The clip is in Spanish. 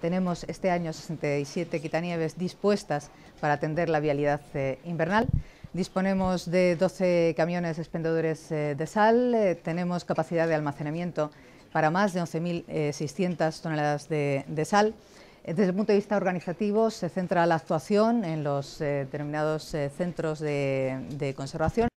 Tenemos este año 67 quitanieves dispuestas para atender la vialidad eh, invernal. Disponemos de 12 camiones expendedores eh, de sal, eh, tenemos capacidad de almacenamiento para más de 11.600 toneladas de, sal. Desde el punto de vista organizativo se centra la actuación en los determinados centros de conservación.